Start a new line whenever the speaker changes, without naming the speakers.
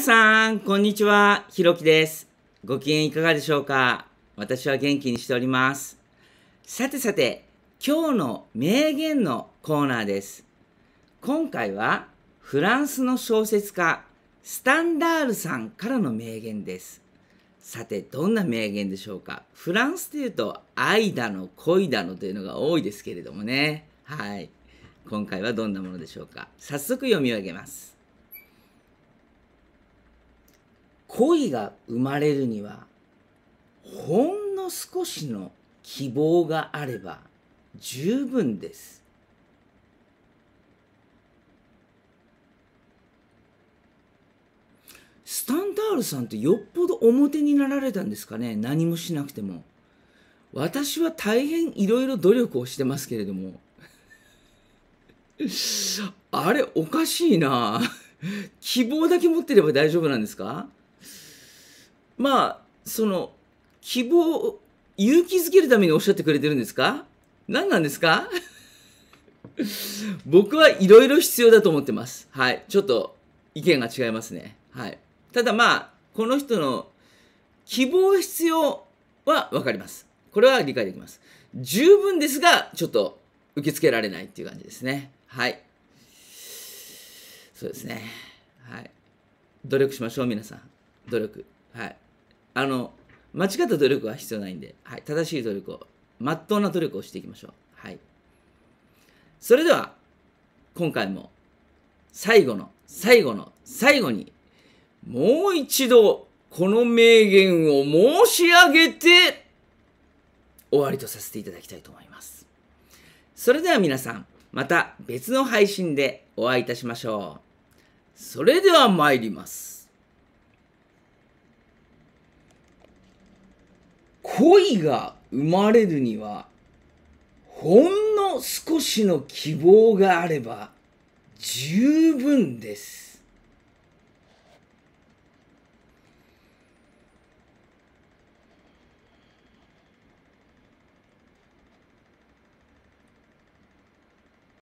さん、こんにちは。ひろきです。ご機嫌いかがでしょうか私は元気にしております。さてさて、今日の名言のコーナーです。今回は、フランスの小説家、スタンダールさんからの名言です。さて、どんな名言でしょうかフランスというと、愛だの、恋だのというのが多いですけれどもね。はい。今回はどんなものでしょうか早速読み上げます。恋が生まれるにはほんの少しの希望があれば十分です。スタンダールさんってよっぽど表になられたんですかね何もしなくても。私は大変いろいろ努力をしてますけれども。あれおかしいな。希望だけ持ってれば大丈夫なんですかまあ、その、希望、勇気づけるためにおっしゃってくれてるんですか何なんですか 僕はいろいろ必要だと思ってます。はい。ちょっと意見が違いますね。はい。ただまあ、この人の希望必要はわかります。これは理解できます。十分ですが、ちょっと受け付けられないっていう感じですね。はい。そうですね。はい。努力しましょう、皆さん。努力。はい。あの間違った努力は必要ないんで、はい、正しい努力をまっとうな努力をしていきましょうはいそれでは今回も最後の最後の最後にもう一度この名言を申し上げて終わりとさせていただきたいと思いますそれでは皆さんまた別の配信でお会いいたしましょうそれでは参ります恋が生まれるには、ほんの少しの希望があれば十分です。